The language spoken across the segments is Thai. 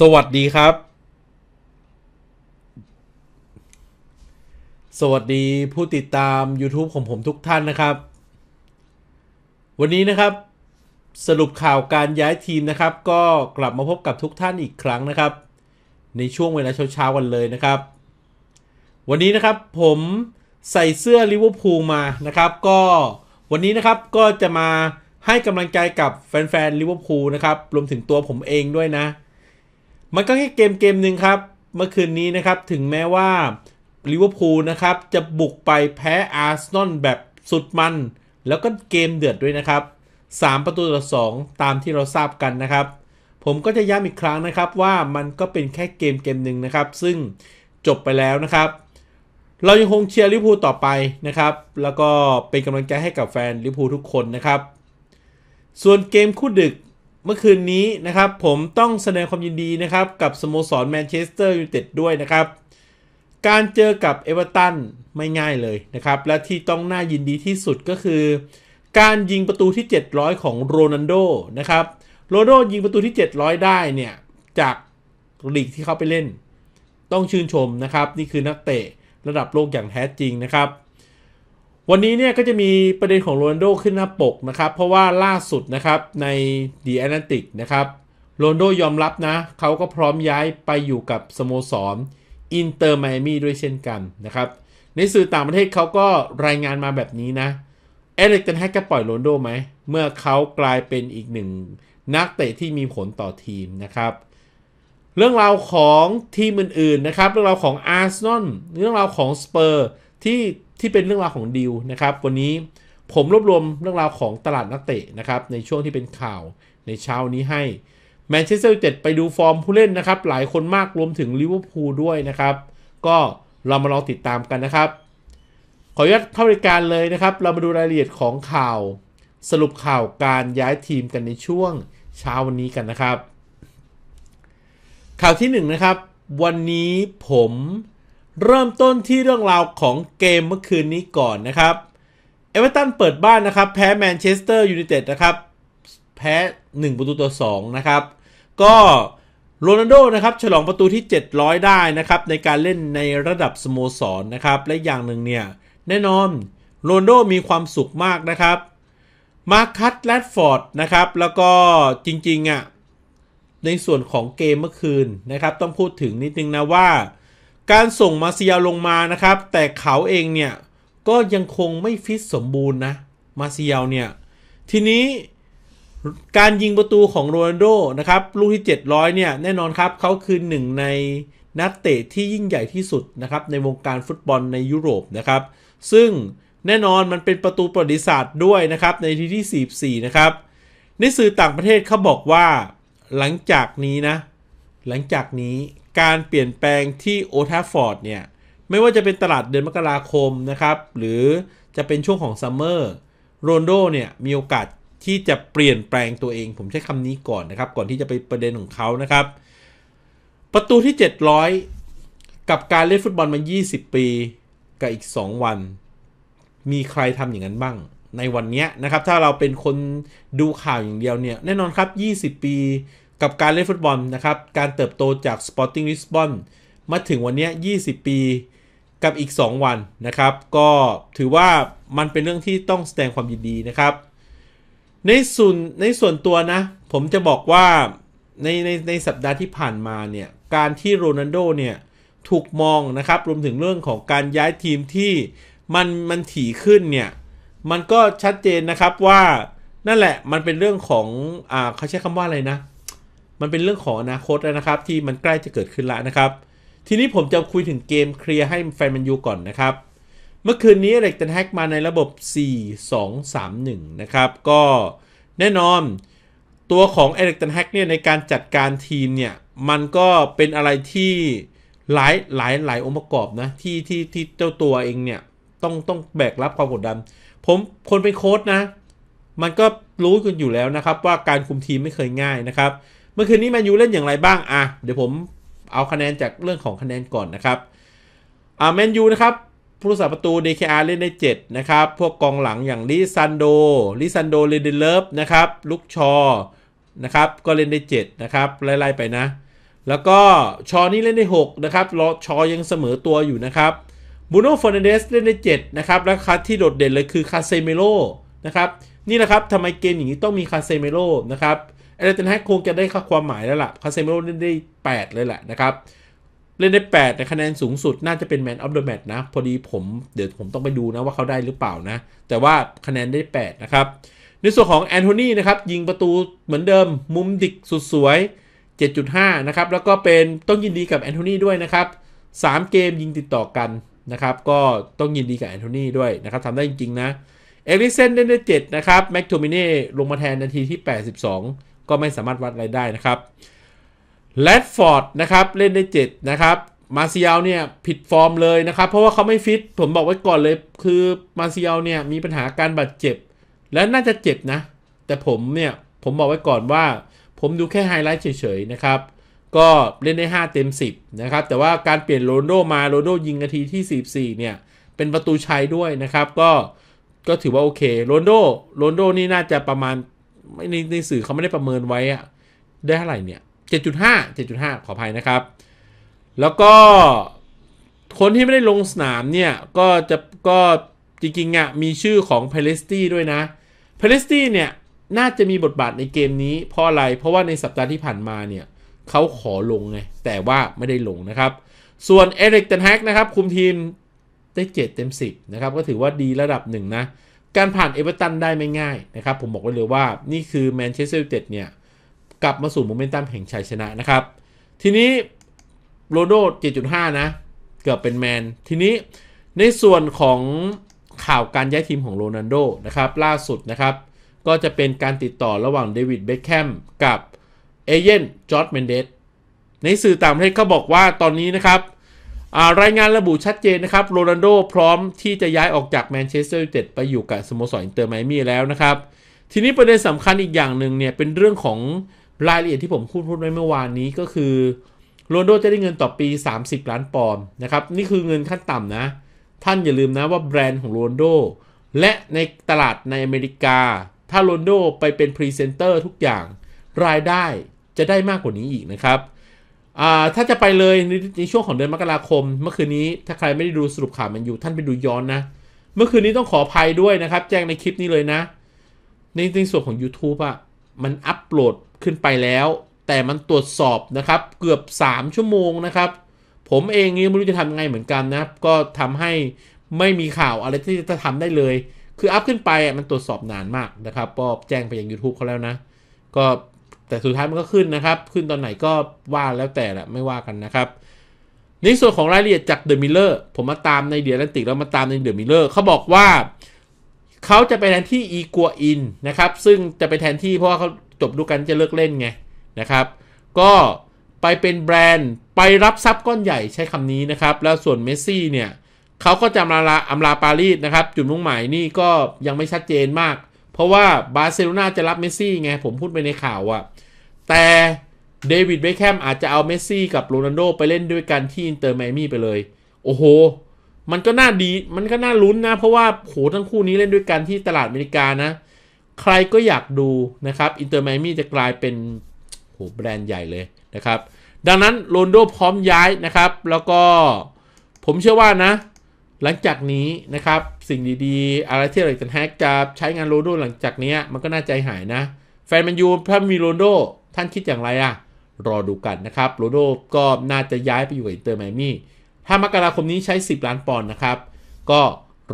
สวัสดีครับ สวัสดีผู้ติดตาม YouTube ของผมทุกท่านนะครับ วันนี้นะครับสรุปข่าวการย้ายทีม นะครับ ก็กลับมาพบกับทุกท่านอีกครั้งนะครับ ในช่วงเวลาเช้าๆกันเลยนะครับ วันนี้นะครับผมใส่เสื้อลิเวอร์พูลมานะครับ ก็วันนี้นะครับก็จะมาให้กำลังใจกับแฟนๆลิเวอร์พูลนะครับรวมถึงตัวผมเองด้วยนะมันก็แค่เกมเกมหนึ่งครับเมื่อคืนนี้นะครับถึงแม้ว่าลิเวอร์พูลนะครับ จะบุกไปแพ้อาร์เซนอลแบบสุดมันแล้วก็เกมเดือดด้วยนะครับ3ประตูต่อ2ตามที่เราทราบกันนะครับ ผมก็จะย้ำอีกครั้งนะครับว่ามันก็เป็นแค่เกมเกมหนึ่งนะครับซึ่งจบไปแล้วนะครับ เรายังคงเชียร์ลิเวอร์พูลต่อไปนะครับแล้วก็เป็นกำลังใจให้กับแฟนลิเวอร์พูลทุกคนนะครับส่วนเกมคู่ดึกเมื่อคืนนี้นะครับผมต้องแสดงความยินดีนะครับกับสโมสรแมนเชสเตอร์ยูไนเต็ดด้วยนะครับ การเจอกับเอเวอร์ตันไม่ง่ายเลยนะครับ และที่ต้องน่ายินดีที่สุดก็คือ การยิงประตูที่ 700 ของโรนันโดนะครับโรนัโดยิงประตูที่700ได้เนี่ย จากลีกที่เขาไปเล่น ต้องชื่นชมนะครับนี่คือนักเตะระดับโลกอย่างแท้จริงนะครับวันนี้เนี่ยก็จะมีประเด็นของโรนโดขึ้นหน้าปกนะครับ เพราะว่าล่าสุดนะครับ ใน The Atlantic นะครับโรนโดยอมรับนะ เขาก็พร้อมย้ายไปอยู่กับสโมสรอินเตอร์ไมามี่ด้วยเช่นกันนะครับในสื่อต่างประเทศเขาก็รายงานมาแบบนี้นะเอริกตันแฮกจะปล่อยโรนโดไหมเมื่อเขากลายเป็นอีกหนึ่งนักเตะที่มีผลต่อทีมนะครับเรื่องราวของทีมอื่นๆนะครับเรื่องราวของอาร์เซนอลเรื่องราวของสเปอร์ที่ที่เป็นเรื่องราวของดิวนะครับ วันนี้ผมรวบรวมเรื่องราวของตลาดนักเตะนะครับ ในช่วงที่เป็นข่าวในเช้านี้ให้แมนเชสเตอร์ยูไนเต็ดไปดูฟอร์มผู้เล่นนะครับ หลายคนมากรวมถึงลิเวอร์พูลด้วยนะครับ ก็เรามาลองติดตามกันนะครับ ขออนุญาตเข้ารายการเลยนะครับ เรามาดูรายละเอียดของข่าวสรุปข่าวการย้ายทีมกันในช่วงเช้าวันนี้กันนะครับ ข่าวที่1นนะครับ วันนี้ผมเริ่มต้นที่เรื่องราวของเกมเมื่อคืนนี้ก่อนนะครับ เอเวอเรตันเปิดบ้านนะครับแพ้แมนเชสเตอร์ยูไนเต็ดนะครับ แพ้ 1 ประตูต่อ2นะครับ ก็โรนัลโดนะครับ ฉลองประตูที่ 700 ได้นะครับ ในการเล่นในระดับสโมสรนนะครับ และอย่างหนึ่งเนี่ย แน่นอนโรนัลโดมีความสุขมากนะครับมาคัตแลดฟอร์ดนะครับ แล้วก็จริงๆอะ่ะในส่วนของเกมเมื่อคืนนะครับต้องพูดถึงนิดนึงนะว่าการส่งมาเซียลงมานะครับ แต่เขาเองเนี่ยก็ยังคงไม่ฟิตสมบูรณ์นะมาเซียลเนี่ยทีนี้การยิงประตูของโรนัลโดนะครับลูกที่700เนี่ยแน่นอนครับเขาคือหนึ่งในนักเตะที่ยิ่งใหญ่ที่สุดนะครับในวงการฟุตบอลในยุโรปนะครับ ซึ่งแน่นอนมันเป็นประตูประวัติศาสตร์ด้วยนะครับในที่ที่ 44 นะครับ ในสื่อต่างประเทศเขาบอกว่าหลังจากนี้นะหลังจากนี้การเปลี่ยนแปลงที่โอทาฟอร์ดเนี่ย ไม่ว่าจะเป็นตลาดเดือนมกราคมนะครับ หรือจะเป็นช่วงของซัมเมอร์โรนโดเนี่ย มีโอกาสที่จะเปลี่ยนแปลงตัวเอง ผมใช้คำนี้ก่อนนะครับ ก่อนที่จะไปประเด็นของเขานะครับ ประตูที่ 700 กับการเล่นฟุตบอลมา 20 ปีกับอีก 2 วัน มีใครทำอย่างนั้นบ้างในวันนี้นะครับ ถ้าเราเป็นคนดูข่าวอย่างเดียวเนี่ยแน่นอนครับ20 ปีกับการเล่นฟุตบอลนะครับ การเติบโตจาก Sporting Lisbon มาถึงวันนี้20 ปี กับอีก 2 วันนะครับ ก็ถือว่ามันเป็นเรื่องที่ต้องแสดงความยินดีนะครับ ในส่วนในส่วนตัวนะ ผมจะบอกว่าในในในสัปดาห์ที่ผ่านมาเนี่ย การที่โรนัลโดเนี่ย ถูกมองนะครับ รวมถึงเรื่องของการย้ายทีมที่มันมันถี่ขึ้นเนี่ย มันก็ชัดเจนนะครับว่านั่นแหละมันเป็นเรื่องของอ่าเขาใช้คำว่าอะไรนะเมันเป็นเรื่องของอนาคตแล้วนะครับ ที่มันใกล้จะเกิดขึ้นแล้วนะครับ ทีนี้ผมจะคุยถึงเกมเคลียร์ให้แฟนมันยูก่อนนะครับ เมื่อคืนนี้เล็กตันแฮกมาในระบบ 4 2 3 1 นะครับ ก็แน่นอนตัวของเอล็กตันแฮกเนี่ยในการจัดการทีมเนี่ย มันก็เป็นอะไรที่หลายหลายหลายองค์ประกอบนะที่ที่ที่เจ้าตัวเองเนี่ย ต้องต้องแบกรับความกดดันผมคนเป็นโค้ดนะ มันก็รู้กันอยู่แล้วนะครับว่าการคุมทีมไม่เคยง่ายนะครับมื่อคืนนี้แมนยูเล่นอย่างไรบ้างอ่ะ เดี๋ยวผมเอาคะแนนจากเรื่องของคะแนนก่อนนะครับ อ่าแมนยูนะครับ ผู้สาประตู DKR เล่นได้7 นะครับ พวกกองหลังอย่างลิซันโดลิซันโดเรเดเลฟนะครับลุกชอนะครับ ก็เล่นได้7นะครับไล่ๆไปนะ แล้วก็ชอนี่เล่นได้6นะครับรอชอยังเสมอตัวอยู่นะครับบูโน่ฟอนนเดสเล่นได้7นะครับและคัสที่โดดเด่นเลยคือคาเซเมโลนะครับนี่แหละครับทำไมเกมอย่างนี้ต้องมีคาเซเมโลนะครับเอเดนแฮกคงจะได้ค่าความหมายแล้วล่ะคาเซมิโรเล่นได้ 8 เลยแหละนะครับ เล่นได้8ในคะแนนสูงสุดน่าจะเป็นแมนออฟเดอะแมตช์นะ พอดีผมเดี๋ยวผมต้องไปดูนะว่าเขาได้หรือเปล่านะ แต่ว่าคะแนนได้ 8 นะครับ ในส่วนของแอนโทนีนะครับ ยิงประตูเหมือนเดิมมุมดิกสุดสวย 7.5 นะครับ แล้วก็เป็นต้องยินดีกับแอนโทนีด้วยนะครับ 3 เกมยิงติดต่อกันนะครับก็ต้องยินดีกับแอนโทนีด้วยนะครับทำได้จริงๆนะ เอลิเซนเล่นได้7นะครับแม็กโทมิเน่ลงมาแทนนาทีที่ 82ก็ไม่สามารถวัดอะไรได้นะครับแรดฟอร์ดนะครับ เล่นได้7นะครับ มาซซียลเนี่ย ผิดฟอร์มเลยนะครับ เพราะว่าเขาไม่ฟิตผมบอกไว้ก่อนเลย คือมาซซียลเนี่ย มีปัญหาการบาดเจ็บ และน่าจะเจ็บนะ แต่ผมเนี่ย ผมบอกไว้ก่อนว่า ผมดูแค่ไฮไลท์เฉยๆนะครับ ก็เล่นได้ 5 เต็ม 10 นะครับ แต่ว่าการเปลี่ยนโรนโดมาโรนโดยิงนาทีที่44เนี่ยเป็นประตูชัยด้วยนะครับก็ก็ถือว่าโอเคโรนโดโรนโดนี่น่าจะประมาณไม่ในในสื่อเขาไม่ได้ประเมินไว้อะได้เท่าไหร่เนี่ย 7.5 7.5 ขออภัยนะครับ แล้วก็คนที่ไม่ได้ลงสนามเนี่ย ก็จะก็จริงๆอ่ะมีชื่อของเพลสตี้ด้วยนะเพลสตี้เนี่ย น่าจะมีบทบาทในเกมนี้เพราะอะไร เพราะว่าในสัปดาห์ที่ผ่านมาเนี่ยเขาขอลงไง แต่ว่าไม่ได้ลงนะครับ ส่วนเอริกเทนแฮกนะครับคุมทีม ได้ 7 เต็ม 10นะครับ ก็ถือว่าดีระดับหนึ่งนะการผ่านเอเวอร์ตันได้ไม่ง่ายนะครับ ผมบอกไว้เลยว่านี่คือแมนเชสเตอร์ยูไนเต็ดเนี่ยกลับมาสู่โมเมนตัมแห่งชัยชนะนะครับ ทีนี้โรโด 7.5 นะ เกือบเป็นแมนทีนี้ในส่วนของข่าวการย้ายทีมของโรนันโดนะครับ ล่าสุดนะครับ ก็จะเป็นการติดต่อระหว่างเดวิดเบคแฮมกับเอเย่นจอร์ดเมนเดสในสื่อต่างประเทศเขาบอกว่าตอนนี้นะครับรายงานระบุชัดเจนนะครับโรนัลโดพร้อมที่จะย้ายออกจากแมนเชสเตอร์ยูไนเต็ดไปอยู่กับ สโมสรอินเตอร์ไมมี่แล้วนะครับ ทีนี้ประเด็นสำคัญอีกอย่างหนึ่งเนี่ย เป็นเรื่องของรายละเอียดที่ผมพูดพูดไว้เมื่อวานนี้ก็คือโรนัโดจะได้เงินต่อปี 30 ล้านปอนด์นะครับ นี่คือเงินขั้นต่ำนะ ท่านอย่าลืมนะว่าแบรนด์ของโรนัโดและในตลาดในอเมริกาถ้าโรนโดไปเป็นพรีเซนเตอร์ทุกอย่างรายได้จะได้มากกว่านี้อีกนะครับถ้าจะไปเลยในช่วงของเดือนมกราคมเมื่อคืนนี้ถ้าใครไม่ได้ดูสรุปข่าวมันอยู่ท่านไปดูย้อนนะ เมื่อคืนนี้ต้องขออภัยด้วยนะครับ แจ้งในคลิปนี้เลยนะ ในในส่วนของ YouTube อะมันอัปโหลดขึ้นไปแล้ว แต่มันตรวจสอบนะครับ เกือบ 3 ชั่วโมงนะครับ ผมเองนี่ไม่รู้จะทำไงเหมือนกันนะก็ทำให้ไม่มีข่าวอะไรที่จะทำได้เลย คืออัพขึ้นไปมันตรวจสอบนานมากนะครับ ก็แจ้งไปยัง YouTube เขาแล้วนะ ก็แต่สุดท้ายมันก็ขึ้นนะครับ ขึ้นตอนไหนก็ว่าแล้วแต่แหละ ไม่ว่ากันนะครับ ในส่วนของรายละเอียดจากเดอะมิลเลอร์ ผมมาตามในเดียร์แลนติกแล้วมาตามในเดอะมิลเลอร์เขาบอกว่าเขาจะไปแทนที่อีกัวอินนะครับ ซึ่งจะไปแทนที่เพราะว่าเขาจบดูกันจะเลิกเล่นไงนะครับ ก็ไปเป็นแบรนด์ไปรับทรัพย์ก้อนใหญ่ใช้คำนี้นะครับ แล้วส่วนเมสซี่เนี่ยเขาก็จะมาลาอำลาปารีสนะครับ จุดมุ่งหมายนี่ก็ยังไม่ชัดเจนมากเพราะว่าบาร์เซโลนาจะรับเมสซี่ไงผมพูดไปในข่าวอะแต่ เดวิดเบคแฮมอาจจะเอาเมสซี่กับโรนัลโดไปเล่นด้วยกันที่อินเตอร์ไมมี่ไปเลย โอ้โห มันก็น่าดีมันก็น่าลุ้นนะเพราะว่าโหทั้งคู่นี้เล่นด้วยกันที่ตลาดอเมริกานะ ใครก็อยากดูนะครับอินเตอร์ไมมี่จะกลายเป็นโหแบรนด์ใหญ่เลยนะครับ ดังนั้นโรนโดพร้อมย้ายนะครับ แล้วก็ผมเชื่อว่านะหลังจากนี้นะครับ สิ่งดี ๆอะไรที่อะไรกันแฮกจะใช้งานโรนโดหลังจากนี้มันก็น่าใจหายนะ แฟนมันยูถ้ามีโรนโดท่านคิดอย่างไรอะรอดูกันนะครับโรนโดก็น่าจะย้ายไปอยู่กอินเตอร์ไมมี่ ถ้ามกราคมนี้ใช้ 10 ล้านปอนด์นะครับ ก็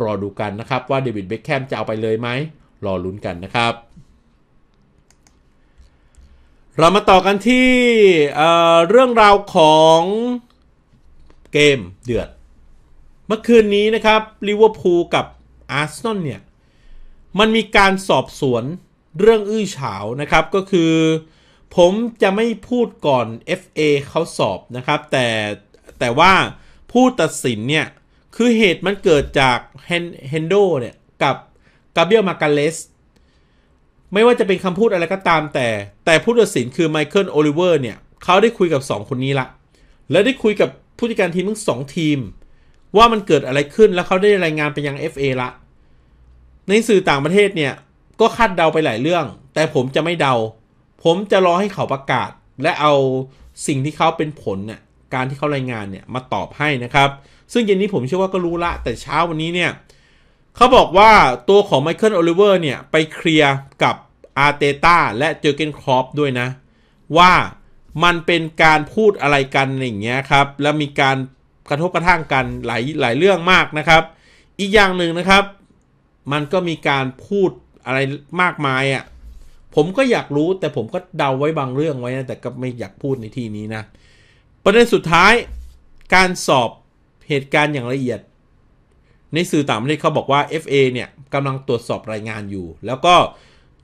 รอดูกันนะครับว่าเดวิดเบคแคมจะเอาไปเลยไหมรอลุ้นกันนะครับ เรามาต่อกันที่เเรื่องราวของเกมเดือดเมื่อคืนนี้นะครับลิเวอร์พูลกับอาร์เซนอลเนี่ยมันมีการสอบสวนเรื่องอื้อเฉานะครับ ก็คือผมจะไม่พูดก่อน FA เขาสอบนะครับ แต่แต่ว่าผู้ตัดสินเนี่ย คือเหตุมันเกิดจากเฮนโดเนี่ยกับกาเบียลมาการเลสไม่ว่าจะเป็นคำพูดอะไรก็ตามแต่ แต่ผู้ตัดสินคือไมเคิล โอลิเวอร์เนี่ยเขาได้คุยกับ 2 คนนี้ละและได้คุยกับผู้จัดการทีมทั้งสองทีมว่ามันเกิดอะไรขึ้นแล้วเขาได้รายงานไปยัง FA ละ ในสื่อต่างประเทศเนี่ย ก็คาดเดาไปหลายเรื่อง แต่ผมจะไม่เดา ผมจะรอให้เขาประกาศ และเอาสิ่งที่เขาเป็นผลเนี่ยการที่เขารายงานเนี่ยมาตอบให้นะครับ ซึ่งเย็นนี้ผมเชื่อว่าก็รู้ละ แต่เช้าวันนี้เนี่ยเขาบอกว่าตัวของไมเคิลโอลิเวอร์เนี่ย ไปเคลียร์กับอาร์เตต้าและเจอเกนครอปด้วยนะ ว่ามันเป็นการพูดอะไรกันอย่างเงี้ยครับแล้วมีการกระทบกระทั่งกันหลายหลายเรื่องมากนะครับ อีกอย่างหนึ่งนะครับ มันก็มีการพูดอะไรมากมายอะ่ะผมก็อยากรู้แต่ผมก็เดาไว้บางเรื่องไว้นะแต่ก็ไม่อยากพูดในที่นี้นะ ประเด็นสุดท้ายการสอบเหตุการณ์อย่างละเอียด ในสื่อต่างประเทศเขาบอกว่า FA เนี่ยกำลังตรวจสอบรายงานอยู่ แล้วก็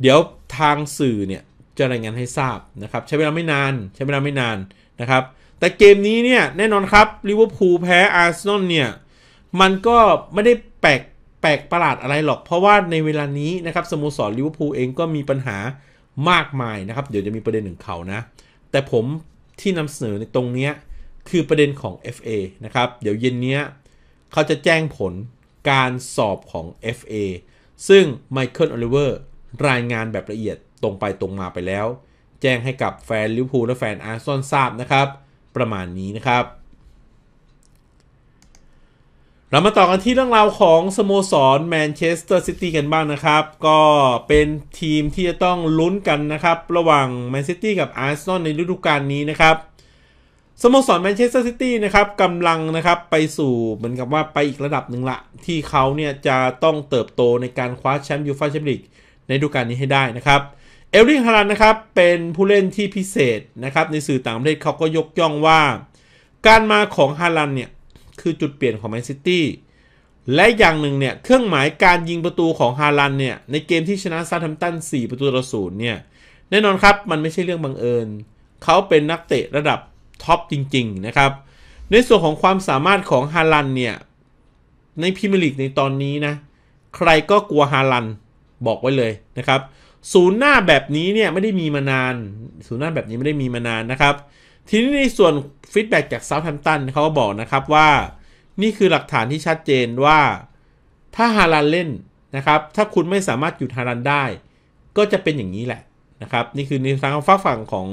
เดี๋ยวทางสื่อเนี่ยจะรายงานให้ทราบนะครับใช้เวลาไม่นานใช้เวลาไม่นานนะครับแต่เกมนี้เนี่ยแน่นอนครับลิเวอร์พูลแพ้อาร์เซนอลเนี่ยมันก็ไม่ได้แปลกแปลกประหลาดอะไรหรอกเพราะว่าในเวลานี้นะครับสโมสรลิเวอร์พูลเองก็มีปัญหามากมายนะครับ เดี๋ยวจะมีประเด็นหนึ่งเขานะ แต่ผมที่นำเสนอในตรงนี้คือประเด็นของ FA นะครับเดี๋ยวเย็นนี้เขาจะแจ้งผลการสอบของ FA ซึ่งไมเคิลโอลิเวอร์รายงานแบบละเอียดตรงไปตรงมาไปแล้ว แจ้งให้กับแฟนลิเวอร์พูลและแฟนอาร์ซอนทราบนะครับประมาณนี้นะครับ เรามาต่อกันที่เรื่องราวของสโมสรแมนเชสเตอร์ซิตี้กันบ้างนะครับ ก็เป็นทีมที่จะต้องลุ้นกันนะครับ ระหว่างแมนซิตี้กับอาร์เซนอลในฤดูกาลนี้นะครับ สโมสรแมนเชสเตอร์ซิตี้นะครับกำลังนะครับไปสู่เหมือนกับว่าไปอีกระดับหนึ่งละที่เขาเนี่ยจะต้องเติบโตในการคว้าแชมป์ยูฟ่าแชมเปี้ยนลีกในฤดูกาลนี้ให้ได้นะครับเอลลิงฮารันนะครับเป็นผู้เล่นที่พิเศษนะครับในสื่อต่างประเทศเขาก็ยกย่องว่า การมาของฮารันเนี่ยคือจุดเปลี่ยนของแมนซิตี้และอย่างหนึ่งเนี่ยเครื่องหมายการยิงประตูของฮารันเนี่ยในเกมที่ชนะซาทัมตัน4 ประตูต่อศูนย์เนี่ยแน่นอนครับมันไม่ใช่เรื่องบังเอิญ เขาเป็นนักเตะระดับท็อปจริงๆนะครับ ในส่วนของความสามารถของฮารันเนี่ยในพรีเมียร์ลีกในตอนนี้นะใครก็กลัวฮารันบอกไว้เลยนะครับศูนย์หน้าแบบนี้เนี่ยไม่ได้มีมานาน ศูนย์หน้าแบบนี้ไม่ได้มีมานานนะครับ ทีนี้ในส่วนฟีดแบ็จากซาท์แฮมตันเขาก็บอกนะครับว่า นี่คือหลักฐานที่ชัดเจนว่าถ้าฮารันเล่นนะครับ ถ้าคุณไม่สามารถหยุดฮารันได้ ก็จะเป็นอย่างนี้แหละนะครับ นี่คือในทางฝั่งฝั่งของ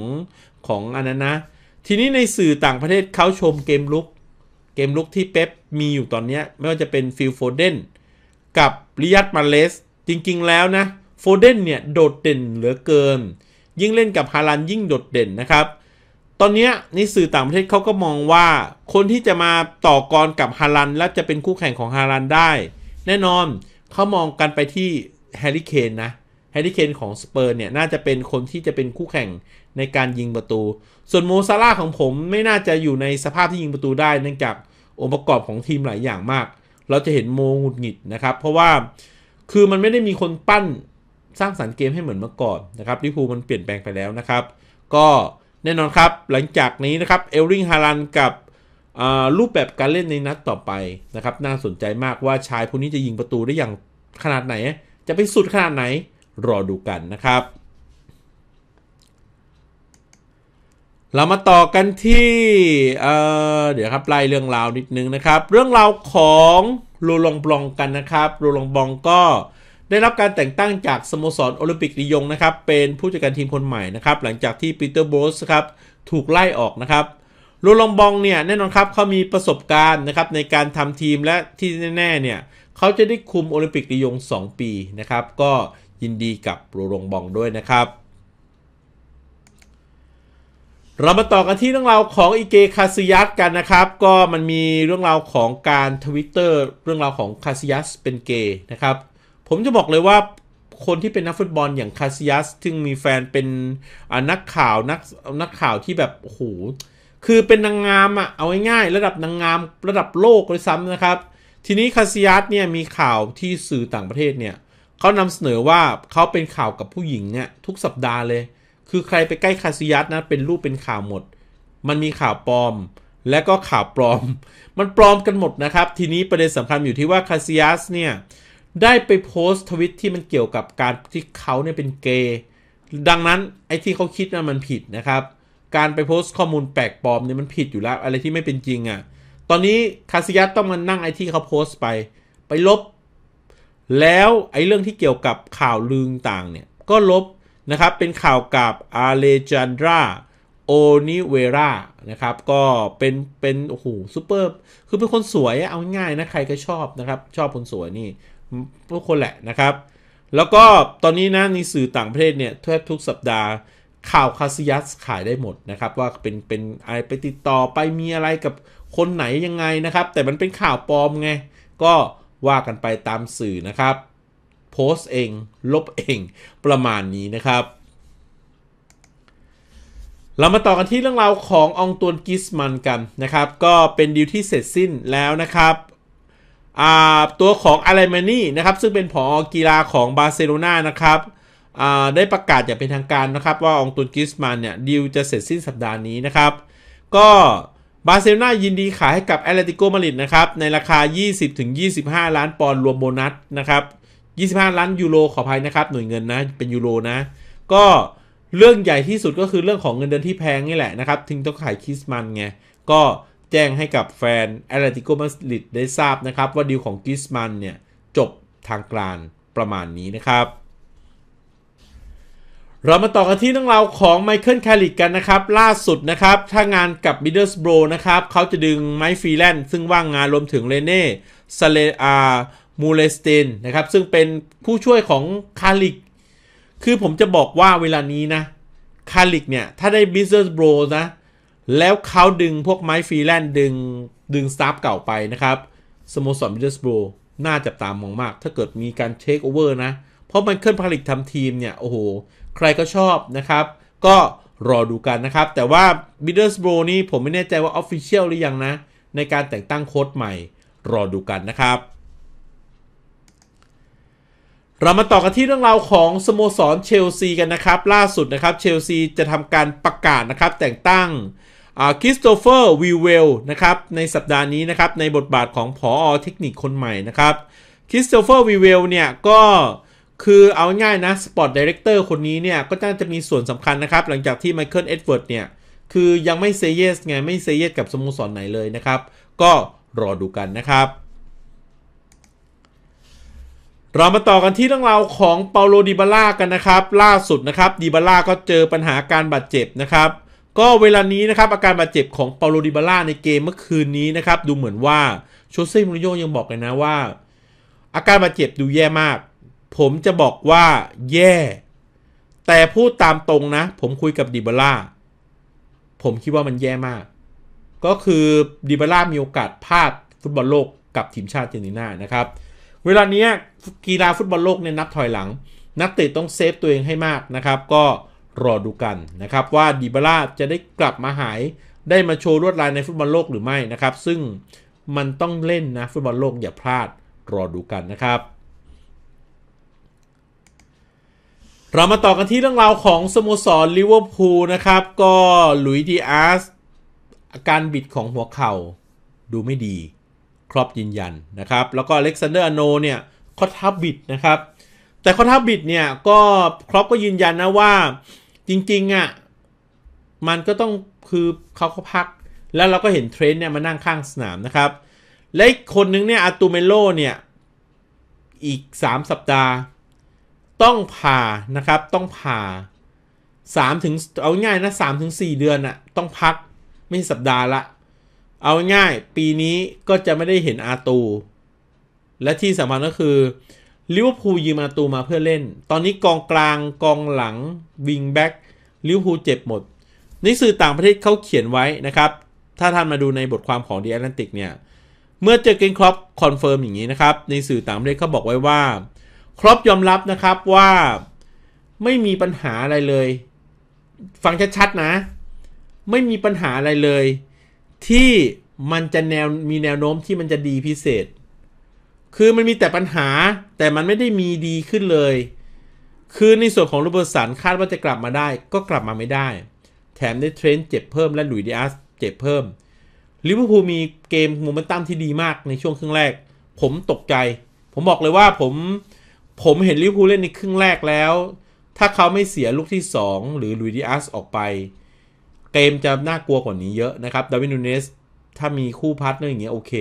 ของอันนั้นนะ ทีนี้ในสื่อต่างประเทศเขาชมเกมลุก เกมลุกที่เป๊ปมีอยู่ตอนนี้ไม่ว่าจะเป็นฟิลโฟเดนกับริยัตมาเลส จริงๆแล้วนะโฟเดนเนี่ย โดดเด่นเหลือเกิน ยิ่งเล่นกับฮาลันยิ่งโดดเด่นนะครับ ตอนนี้นสื่อต่างประเทศเขาก็มองว่าคนที่จะมาต่อกรกับฮาลันและจะเป็นคู่แข่งของฮาลันได้ แน่นอน เขามองกันไปที่แฮร์รี่เคนนะ แฮร์รี่เคนของสเปอร์เนี่ย น่าจะเป็นคนที่จะเป็นคู่แข่งในการยิงประตู ส่วนโมซาร่าของผมไม่น่าจะอยู่ในสภาพที่ยิงประตูได้เนื่องจากองค์ประกอบของทีมหลายอย่างมาก เราจะเห็นโมหงุดหงิดนะครับ เพราะว่าคือมันไม่ได้มีคนปั้นสร้างสรรค์เกมให้เหมือนเมื่อก่อนนะครับลิพูมันเปลี่ยนแปลงไปแล้วนะครับก็แน่นอนครับหลังจากนี้นะครับเอลลิงฮารันกับรูปแบบการเล่นในนัดต่อไปนะครับน่าสนใจมากว่าชายผู้นี้จะยิงประตูได้อย่างขนาดไหน จะไปสุดขนาดไหนรอดูกันนะครับ เรามาต่อกันที่เเดี๋ยวครับไล่เรื่องราวนิดนึงนะครับ เรื่องราวของโรลองบลองกันนะครับโรลองบองก็ได้รับการแต่งตั้งจากสโมสรโอลิมปิกลียงนะครับ เป็นผู้จัดการทีมคนใหม่นะครับ หลังจากที่ปีเตอร์โบสครับถูกไล่ออกนะครับโรลองบองเนี่ยแน่นอนครับเขามีประสบการณ์นะครับในการทำทีมและที่แน่ๆเนี่ยเขาจะได้คุมโอลิมปิกลียง 2 ปีนะครับ ก็ยินดีกับโรลองบองด้วยนะครับ เรามาต่อกันที่เรื่องราวของอิเกคาซิยัสกันนะครับ ก็มันมีเรื่องราวของการทวิตเตอร์เรื่องราวของคาซิยัสเป็นเกย์นะครับผมจะบอกเลยว่าคนที่เป็นนักฟุตบอลอย่างคาซิยัสซึ่งมีแฟนเป็นนักข่าวนักนักข่าวที่แบบโอ้โหคือเป็นนางงามอะเอาง่ายๆระดับนางงามระดับโลกเลยซ้ำนะครับ ทีนี้คาซิยัสเนี่ยมีข่าวที่สื่อต่างประเทศเนี่ยเขานำเสนอว่าเขาเป็นข่าวกับผู้หญิงเนี่ยทุกสัปดาห์เลย คือใครไปใกล้คาซิยัสนะเป็นรูปเป็นข่าวหมด มันมีข่าวปลอมและก็ข่าวปลอม มันปลอมกันหมดนะครับ ทีนี้ประเด็นสำคัญอยู่ที่ว่าคาซิยัสเนี่ยได้ไปโพสต์ทวิตที่มันเกี่ยวกับการที่เขาเนี่ยเป็นเกย์ ดังนั้นไอ้ที่เขาคิดนะมันผิดนะครับ การไปโพสต์ข้อมูลแปลกปลอมเนี่ยมันผิดอยู่แล้วอะไรที่ไม่เป็นจริงอะ่ะ ตอนนี้คาสิยัตต้องมานั่งไอ้ที่เขาโพสต์ไป ไปลบ แล้วไอ้เรื่องที่เกี่ยวกับข่าวลือต่างเนี่ย ก็ลบนะครับ เป็นข่าวกับอาเลจานดราโอนิเวรานะครับ ก็เป็นเป็นโอ้โหซูเปอร์ คือเป็นคนสวยเอาง่ายนะใครก็ชอบนะครับ ชอบคนสวยนี่ทุกคนแหละนะครับ แล้วก็ตอนนี้นะในสื่อต่างประเทศเนี่ยแทบทุกสัปดาห์ข่าวคาสิยัสขายได้หมดนะครับ ว่าเป็นเป็นอะไรไปติดต่อไปมีอะไรกับคนไหนยังไงนะครับ แต่มันเป็นข่าวปลอมไงก็ว่ากันไปตามสื่อนะครับ โพสเอง ลบเอง ประมาณนี้นะครับ เรามาต่อกันที่เรื่องราวขององตวนกิสมันกันนะครับก็เป็นดีลที่เสร็จสิ้นแล้วนะครับตัวของอาร์เมนีนะครับ ซึ่งเป็นผอกีฬาของบาร์เซโลนานะครับ ได้ประกาศอย่างเป็นทางการนะครับ ว่าองตุนกิสมันเนี่ยดีลจะเสร็จสิ้นสัปดาห์นี้นะครับ ก็บาร์เซโลนายินดีขายให้กับแอตเลติโกมาริดนะครับ ในราคา 20-25 ล้านปอนด์รวมโบนัสนะครับ 25 ล้านยูโรขออภัยนะครับ หน่วยเงินนะ เป็นยูโรนะ ก็เรื่องใหญ่ที่สุดก็คือเรื่องของเงินเดือนที่แพงนี่แหละนะครับิ้งต้องขายคิสมันไงก็แจ้งให้กับแฟน แอตเลติโกมาดริดได้ทราบนะครับ ว่าดีลของกิสมันเนี่ย จบทางการประมาณนี้นะครับ เรามาต่อกันที่เรื่องราวของไมเคิลคาริกกันนะครับ ล่าสุดนะครับถ้างานกับมิดเดิลสโบรนะครับเขาจะดึงไมค์ฟรีแลนซ์ซึ่งว่างงานรวมถึงเลเน่ซาเลอามูเลสตินนะครับ ซึ่งเป็นผู้ช่วยของคาริก คือผมจะบอกว่าเวลานี้นะคาริกเนี่ยถ้าได้บิสเนสโบรนะแล้วเขาดึงพวกไม้ฟรีแลนด์ดึงดึงสตาฟเก่าไปนะครับสโมสรมิดเดิลสโบรน่าจับตามองมากถ้าเกิดมีการเทคโอเวอร์นะ เพราะมันเคลื่อนผลิตทำทีมเนี่ยโอ้โหใครก็ชอบนะครับ ก็รอดูกันนะครับ แต่ว่ามิดเดิลสโบรนี่ผมไม่แน่ใจว่าออฟฟิเชียลหรือยังนะ ในการแต่งตั้งโค้ดใหม่ รอดูกันนะครับ เรามาต่อกันที่เรื่องราวของสโมสรเชลซีกันนะครับ ล่าสุดนะครับเชลซีจะทำการประกาศนะครับ แต่งตั้งคริสโตเฟอร์วิเวลนะครับในสัปดาห์นี้นะครับในบทบาทของผอเทคนิคคนใหม่นะครับคริสโตเฟอร์วิเวลเนี่ยก็คือเอาง่ายนะ สปอร์ตดีเรคเตอร์คนนี้เนี่ยก็น่าจะมีส่วนสำคัญนะครับ หลังจากที่ไมเคิลเอ็ดเวิร์ดเนี่ยคือยังไม่เซเยสไงไม่เซเยสกับสโมสรไหนเลยนะครับ ก็รอดูกันนะครับ เรามาต่อกันที่เรื่องราวของเปาโลดิบาร่ากันนะครับ ล่าสุดนะครับดิบาร่าก็เจอปัญหาการบาดเจ็บนะครับก็เวลานี้นะครับอาการบาดเจ็บของเปาโลดิบาร่าในเกมเมื่อคืนนี้นะครับดูเหมือนว่าโชเซ่มูรินโญ่ยังบอกเลยนะว่า อาการบาดเจ็บดูแย่มาก ผมจะบอกว่าแย่ แต่พูดตามตรงนะ ผมคุยกับดิบาร่าผมคิดว่ามันแย่มาก ก็คือดิบาร่ามีโอกาสพลาดฟุตบอลโลกกับทีมชาติเจนีนานะครับ เวลานี้กีฬาฟุตบอลโลกเนี่ยนับถอยหลัง นักเตะต้องเซฟตัวเองให้มากนะครับก็รอดูกันนะครับว่าดีบาร่าจะได้กลับมาหายได้มาโชว์ลวดลายในฟุตบอลโลกหรือไม่นะครับ ซึ่งมันต้องเล่นนะฟุตบอลโลกอย่าพลาด รอดูกันนะครับ เรามาต่อกันที่เรื่องราวของสโมสรลิเวอร์พูลนะครับ ก็ลุยดีอาร์สอาการบิดของหัวเข่าดูไม่ดี ครอบยืนยันนะครับ แล้วก็อเล็กซานเดอร์อโนเนี่ยข้อท้าบิดนะครับ แต่ข้อท้าบิดเนี่ยก็ครอบก็ยืนยันนะว่าจริงๆอะ่ะมันก็ต้องคือเขาก็พักแล้วเราก็เห็นเทรนเนี่ยมานั่งข้างสนามนะครับ และคนนึงเนี่ยอาตูเมโลเนี่ย อีก 3 สัปดาห์ ต้องผ่านะครับต้องผ่า3ถึง เอาง่ายนะ3ถึง4เดือนอะต้องพักไม่สัปดาห์ละเอาง่ายปีนี้ก็จะไม่ได้เห็นอาตูและที่สำคัญก็คือลิเวอร์พูลยืมมาตูมาเพื่อเล่น ตอนนี้กองกลางกองหลังวิงแบ็กลิเวอร์พูลเจ็บหมด ในสื่อต่างประเทศเขาเขียนไว้นะครับ ถ้าท่านมาดูในบทความของ The Atlantic เนี่ย เมื่อเจอเกนครอปคอนเฟิร์มอย่างนี้นะครับ ในสื่อต่างประเทศเขาบอกไว้ว่า ครอปยอมรับนะครับว่าไม่มีปัญหาอะไรเลย ฟังชัดๆนะ ไม่มีปัญหาอะไรเลย ที่มันจะแนวมีแนวโน้มที่มันจะดีพิเศษคือมันมีแต่ปัญหาแต่มันไม่ได้มีดีขึ้นเลย คือในส่วนของรูเบอร์สันคาดว่าจะกลับมาได้ก็กลับมาไม่ได้แถมได้เทรนเจ็บเพิ่มและหลุยดิอาสเจ็บเพิ่มลิเวอร์พูลมีเกมมูมันตั้มที่ดีมากในช่วงครึ่งแรก ผมตกใจ ผมบอกเลยว่าผมผมเห็นลิเวอร์พูลเล่นในครึ่งแรกแล้ว ถ้าเขาไม่เสียลูกที่ 2 หรือลุยดิอาสออกไป เกมจะน่ากลัวกว่านี้เยอะนะครับดาวินูเนสถ้ามีคู่พาร์ทเนอร์อย่างเงี้ยโอเค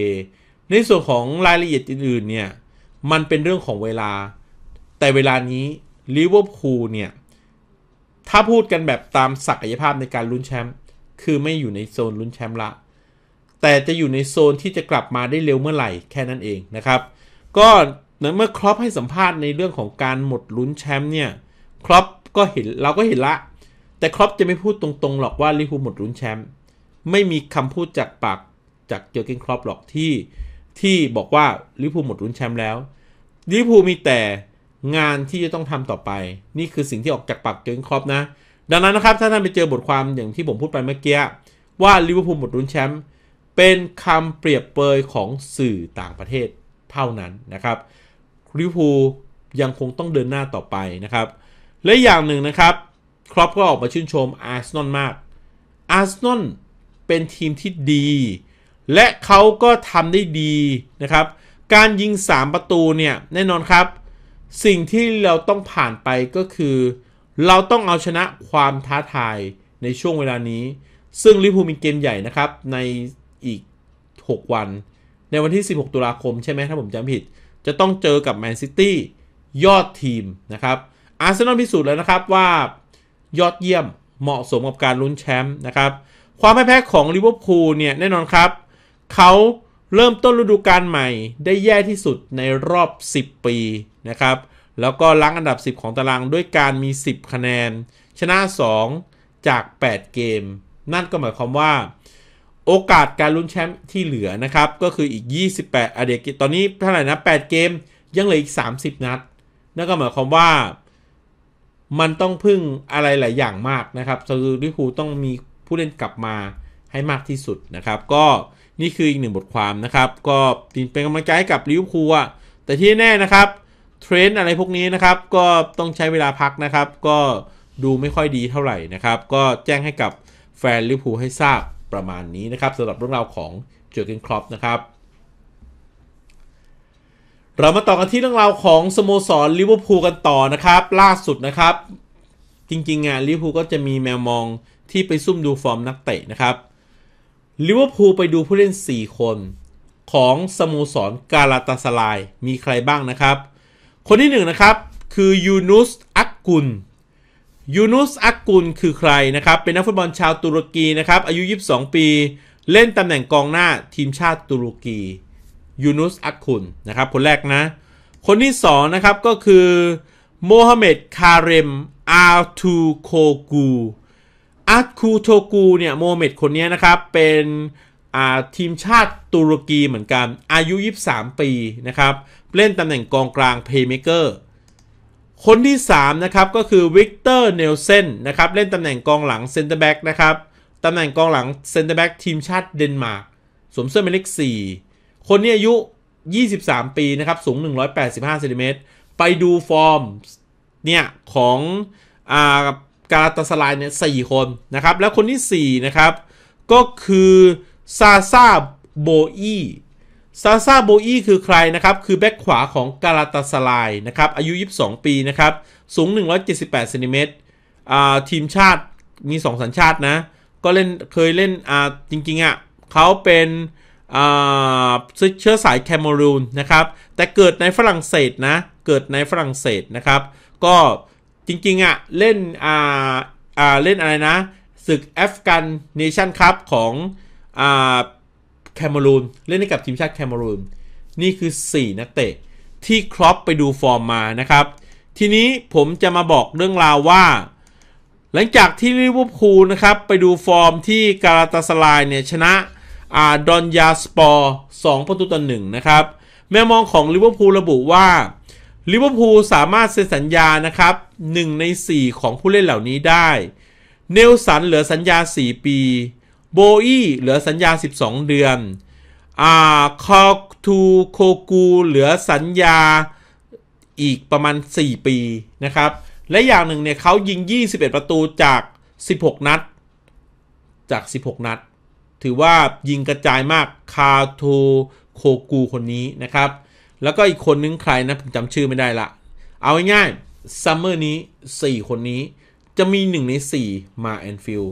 ในส่วนของรายละเอียดอื่นๆ เนี่ย มันเป็นเรื่องของเวลา แต่เวลานี้ลิเวอร์พูลเนี่ย ถ้าพูดกันแบบตามศักยภาพในการลุ้นแชมป์ คือไม่อยู่ในโซนลุ้นแชมป์ละ แต่จะอยู่ในโซนที่จะกลับมาได้เร็วเมื่อไหร่ แค่นั้นเองนะครับ ก็เมื่อครอปให้สัมภาษณ์ในเรื่องของการหมดลุ้นแชมป์เนี่ย ครอปก็เห็นเราก็เห็นละ แต่ครอปจะไม่พูดตรงๆ หรอกว่าลิเวอร์พูลหมดลุ้นแชมป์ ไม่มีคำพูดจากปากจากเจอร์เกนครอปหรอกที่ที่บอกว่าลิเพูหมดรุนแชมป์แล้ว ลิเพูมีแต่งานที่จะต้องทำต่อไป นี่คือสิ่งที่ออกจากปากเจนครอปนะ ดังนั้นนะครับถ้าท่านไปเจอบทความอย่างที่ผมพูดไปเมื่อกี้ว่าลิเวอร์พูลหมดรุนแชมป์เป็นคำเปรียบเปยของสื่อต่างประเทศเท่านั้นนะครับ ลิเวอร์พูลยังคงต้องเดินหน้าต่อไปนะครับและอย่างหนึ่งนะครับครอปก็ออกมาชื่นชมอาร์เซนอลมากอาร์เซนอลเป็นทีมที่ดีและเขาก็ทำได้ดีนะครับ การยิง 3 ประตูเนี่ย แน่นอนครับ สิ่งที่เราต้องผ่านไปก็คือ เราต้องเอาชนะความท้าทายในช่วงเวลานี้ ซึ่งลิเวอร์พูลมีเกมใหญ่นะครับ ในอีก 6 วัน ในวันที่ 16ตุลาคมใช่ไหมถ้าผมจำผิดจะต้องเจอกับแมนซิตี้ยอดทีมนะครับอาร์เซนอลพิสูจน์แล้วนะครับว่ายอดเยี่ยมเหมาะสมกับการลุ้นแชมป์นะครับ ความแพ้แพ้ของลิเวอร์พูลเนี่ยแน่นอนครับเขาเริ่มต้นฤดูกาลใหม่ได้แย่ที่สุดในรอบ 10 ปีนะครับ แล้วก็ลังอันดับ 10 ของตารางด้วยการมี 10 คะแนน ชนะ2จาก8 เกม นั่นก็หมายความว่า โอกาสการลุ้นแชมป์ที่เหลือนะครับ ก็คืออีก 28อเดกตอนนี้เท่าไหร่นะ8เกมยังเหลืออีก 30 นัด นั่นก็หมายความว่า มันต้องพึ่งอะไรหลายอย่างมากนะครับคือลิฟูต้องมีผู้เล่นกลับมาให้มากที่สุดนะครับ ก็นี่คืออีกหนึ่งบทความนะครับก็เป็นกำลังใจให้กับลิเวอร์พูลแต่ที่แน่นะครับเทรน์อะไรพวกนี้นะครับ ก็ต้องใช้เวลาพักนะครับ ก็ดูไม่ค่อยดีเท่าไหร่นะครับ ก็แจ้งให้กับแฟนลิเวอร์พูลให้ทราบประมาณนี้นะครับสำหรับเรื่องราวของเจอร์เกนครอปนะครับ เรามาต่อกันที่เรื่องราวของสโมสรลิเวอร์พูลกันต่อนะครับ ล่าสุดนะครับ จริงๆงานลิเวอร์พูลก็จะมีแมวมองที่ไปซุ่มดูฟอร์มนักเตะนะครับลิเวอร์พูลไปดูผู้เล่น 4 คนของสโมสรกาลาตาสลาย มีใครบ้างนะครับ คนที่1นนะครับ คือยูนุสอักกุลยูนุสอักกุลคือใครนะครับ เป็นนักฟุตบอลชาวตุรกีนะครับ อายุ 22 ปี เล่นตำแหน่งกองหน้าทีมชาติตุรกี ยูนุสอักกุลนะครับ คนแรกนะ คนที่2นะครับ ก็คือโมฮัมเหม็ดคาเรมอาทูโคกูอร์คูโทกูเนี่ยโมเมดคนนี้นะครับเป็นทีมชาติตุรกีเหมือนกันอายุ 23 ปีนะครับเล่นตำแหน่งกองกลางเพย์เมเกอร์คนที่3นะครับก็คือวิกเตอร์เนลเซนนะครับเล่นตำแหน่งกองหลังเซนเตอร์แบ็กนะครับตำแหน่งกองหลังเซนเตอร์แบ็กทีมชาติเดนมาร์กสวมเสื้อหมายเลข4คนนี้อายุ 23 ปีนะครับสูง 185เซนติเมตรไปดูฟอร์มเนี่ยของอ่ากาตาสลายเนี่ยสคนนะครับแล้วคนที่ 4 นะครับ ก็คือ ซาซาโบอี ซาซาโบอีคือใครนะครับ คือแบ็คขวาของกาลาตาสลายนะครับอายุ 22 ปีนะครับสูง 178ซนเมตรทีมชาติมี 2 สัญชาตินะก็เล่นเคยเล่นจริงๆอะ่ะเขาเป็นเชื้อสายแคมรูนนะครับ แต่เกิดในฝรั่งเศสนะ เกิดในฝรั่งเศสนะครับ ก็จริงๆอะ่ะ เล่น อ่า อ่า เล่นอะไรนะ ศึกแอฟกันเนชั่นคัพของ อ่าแคมารูนเล่นให้กับทีมชาติแคมารูนนี่คือ 4 นักเตะ ที่ครอปไปดูฟอร์มมานะครับ ทีนี้ผมจะมาบอกเรื่องราวว่า หลังจากที่ลิเวอร์พูลนะครับ ไปดูฟอร์มที่กาลาตาสลายเนี่ย ชนะอาดอนยาสปอร์ 2 ประตูต่อหนึ่งนะครับ แม่มองของลิเวอร์พูลระบุว่าลิเวอร์พูลสามารถเซ็นสัญญานะครับ1ใน 4 ของผู้เล่นเหล่านี้ได้ เนลสันเหลือสัญญา 4 ปี โบอี้เหลือสัญญา 12 เดือนอาคอทูโคกูเหลือสัญญาอีกประมาณ 4 ปีนะครับ และอย่างหนึ่งเนี่ยเขายิง 21 ประตูจาก 16 นัด จาก 16 นัด ถือว่ายิงกระจายมากคาโูโคกูคนนี้นะครับแล้วก็อีกคนนึงใครนะผมจำชื่อไม่ได้ละ เอาง่ายๆซัมเมอร์นี้ 4 คนนี้จะมี 1 ใน 4 มาแอนฟิล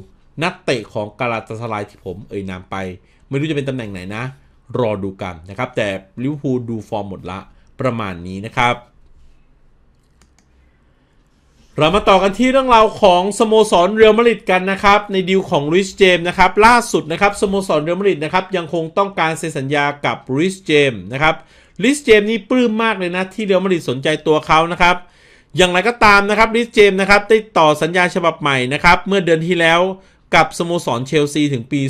นักเตะของกาลาตาสลายที่ผมเอ่ยนามไป ไม่รู้จะเป็นตำแหน่งไหนนะ รอดูกันนะครับ แต่ลิเวอร์พูลดูฟอร์มหมดละประมาณนี้นะครับ เรามาต่อกันที่เรื่องราวของสโมสรเรอยลมาดริดกันนะครับ ในดีลของลุยส์เจมส์นะครับล่าสุดนะครับสโมสรเรอยลมาดริดนะครับยังคงต้องการเซ็นสัญญากับลุยส์เจมส์นะครับลิสเจมนี่ปลื้มมากเลยนะที่เรอัลมาดริดสนใจตัวเขานะครับ อย่างไรก็ตามนะครับลิสเจมนะครับได้ต่อสัญญาฉบับใหม่นะครับเมื่อเดือนที่แล้วกับสโมสรเชลซีถึงปี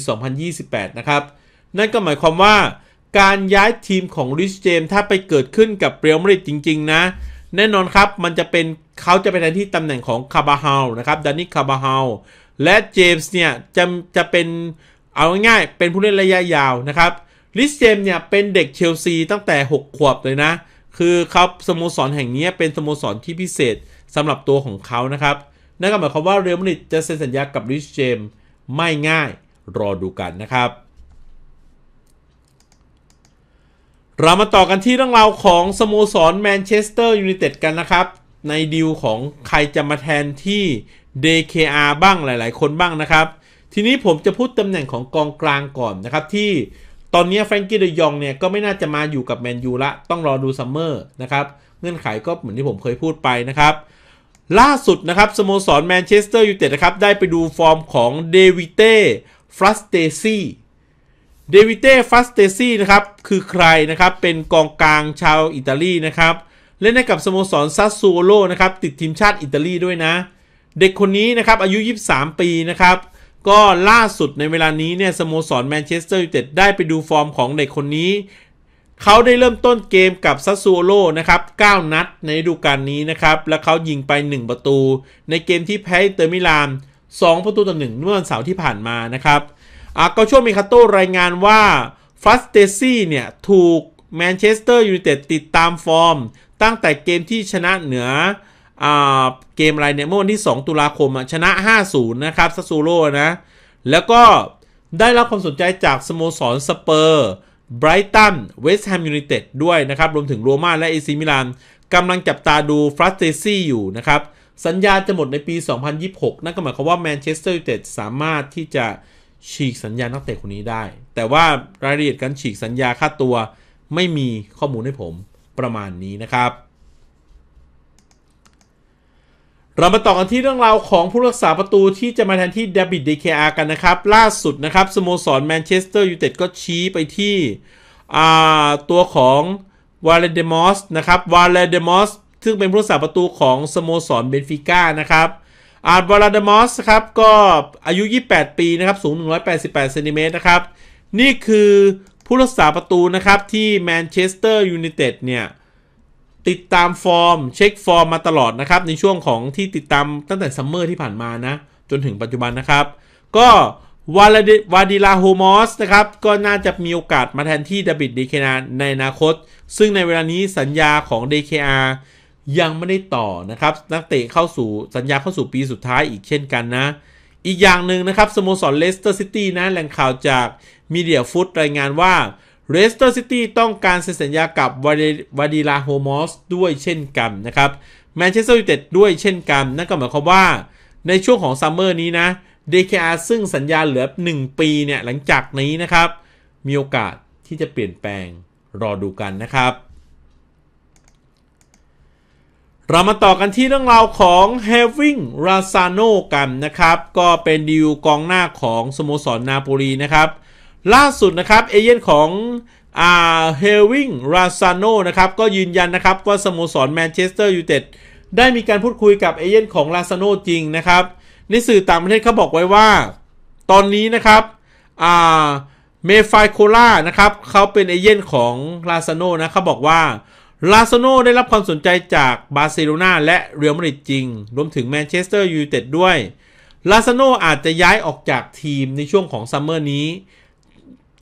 2028 นะครับนั่นก็หมายความว่าการย้ายทีมของลิสเจมถ้าไปเกิดขึ้นกับเรอัลมาดริดจริงๆ นะ แน่นอนครับมันจะเป็นเขาจะไปแทนที่ตำแหน่งของคาบาเฮลนะครับดานิคาบาเฮลและเจมส์เนี่ยจะจะเป็นเอาง่ายๆเป็นผู้เล่นระยะยาวนะครับลิสเจมเนี่ยเป็นเด็กเชลซีตั้งแต่ 6 ขวบเลยนะ คือเขาสโมสรแห่งนี้เป็นสโมสรที่พิเศษสำหรับตัวของเขานะครับ นั่นก็หมายความว่าเรอัลมาดริดจะเซ็นสัญญากับลิสเจมไม่ง่าย รอดูกันนะครับ เรามาต่อกันที่เรื่องราวของสโมสรแมนเชสเตอร์ยูไนเต็ดกันนะครับ ในดีลของใครจะมาแทนที่ DKR บ้างหลาย ๆ คนบ้างนะครับ ทีนี้ผมจะพูดตำแหน่งของกองกลางก่อนนะครับที่ตอนนี้แฟรงกี้เดยองเนี่ยก็ไม่น่าจะมาอยู่กับแมนยูละ ต้องรอดูซัมเมอร์นะครับเงื่อนไขก็เหมือนที่ผมเคยพูดไปนะครับ ล่าสุดนะครับสโมสรแมนเชสเตอร์ยูไนเต็ดนะครับได้ไปดูฟอร์มของเดวิเต้ฟรัสเตซีเดวิเต้ฟรัสเตซีนะครับคือใครนะครับเป็นกองกลางชาวอิตาลีนะครับเล่นให้กับสโมสรซัสซูโลนะครับติดทีมชาติอิตาลีด้วยนะ เด็กคนนี้นะครับอายุ 23 ปีนะครับก็ล่าสุดในเวลานี้เนี่ยสโมสรแมนเชสเตอร์ยูไนเต็ดได้ไปดูฟอร์มของเด็กคนนี้ เขาได้เริ่มต้นเกมกับซัสซูโลนะครับ9นัดในฤดูกาลนี้นะครับและเขายิงไป 1 ประตู ในเกมที่แพ้เตอร์มิลาน2ประตูต่อ1เมื่อวันเสาร์ที่ผ่านมานะครับอาก็ช่วงมิคาโต้รายงานว่าฟัสเตซี่เนี่ยถูกแมนเชสเตอร์ยูไนเต็ดติดตามฟอร์มตั้งแต่เกมที่ชนะเหนือเกมอะไรเนี่ย เมื่อวันที่ 2 ตุลาคมชนะ 5-0 นะครับซัสซูโร่นะ แล้วก็ได้รับความสนใจจากสโมสรสเปอร์ไบรตัน เวสต์แฮมยูไนเต็ดด้วยนะครับรวมถึงโรม่าและเอซิมิลานกำลังจับตาดู ฟรัสเตซี่อยู่นะครับ สัญญาจะหมดในปี 2026 นั่นก็หมายความว่า แมนเชสเตอร์ยูไนเต็ดสามารถที่จะฉีกสัญญานักเตะคนนี้ได้ แต่ว่ารายละเอียดการฉีกสัญญาค่าตัว ไม่มีข้อมูลให้ผมประมาณนี้นะครับเรามาต่อกันที่เรื่องราวของผู้รักษาประตูที่จะมาแทนที่เดบิดเดคอากันนะครับ ล่าสุดนะครับสโมสรแมนเชสเตอร์ยูไนเต็ดก็ชี้ไปที่ ตัวของวาเลนเดมอสนะครับวาเลนเดมอสซึ่งเป็นผู้รักษาประตูของสโมสรเบนฟิก้านะครับ อาร์วาลเดมอสครับก็อายุ 28 ปีนะครับสูง 188เซนติเมตรนะครับ นี่คือผู้รักษาประตูนะครับที่แมนเชสเตอร์ยูไนเต็ดเนี่ยติดตามฟอร์มเช็คฟอร์มมาตลอดนะครับ ในช่วงของที่ติดตามตั้งแต่ซัมเมอร์ที่ผ่านมานะ จนถึงปัจจุบันนะครับ ก็วาลวาดิลาโฮมอสนะครับ ก็น่าจะมีโอกาสมาแทนที่ดบิดดีเคนาในอนาคต ซึ่งในเวลานี้สัญญาของ DKR ยังไม่ได้ต่อนะครับนักเตะเข้าสู่สัญญาเข้าสู่ปีสุดท้ายอีกเช่นกันนะ อีกอย่างหนึ่งนะครับสโมสรเลสเตอร์ซิตี้นะแหล่งข่าวจากมีเดียฟุตรายงานว่าเรสเตอร์ซิตี้ต้องการเซ็นสัญญากับวาดีลาโฮมอสด้วยเช่นกันนะครับแมนเชสเตอร์ยูไนเต็ดด้วยเช่นกันนั่นก็หมายความว่าในช่วงของซัมเมอร์นี้นะ DKR ซึ่งสัญญาเหลือ1ปีเนี่ยหลังจากนี้นะครับ มีโอกาสที่จะเปลี่ยนแปลงรอดูกันนะครับ เรามาต่อกันที่เรื่องราวของ h a v i n g r a z a n o กันนะครับ ก็เป็นดีลกองหน้าของสโมสรนาโปลีนะครับล่าสุดนะครับเอเย่นของอาเฮลวิงราซานโนนะครับ ก็ยืนยันนะครับ ว่าสโมสรแมนเชสเตอร์ยูไนเต็ดได้มีการพูดคุยกับเอเย่นของลาซานโนจริงนะครับ ในสื่อต่างประเทศเขาบอกไว้ว่า ตอนนี้นะครับอเมฟายโคล่านะครับ เขาเป็นเอเย่นของลาซานโนนะเขาบอกว่าลาซานโนได้รับความสนใจจากบาร์เซโลนาและเรอัลมาดริดจริง รวมถึงแมนเชสเตอร์ยูไนเต็ดด้วยลาซานโนอาจจะย้ายออกจากทีมในช่วงของซัมเมอร์นี้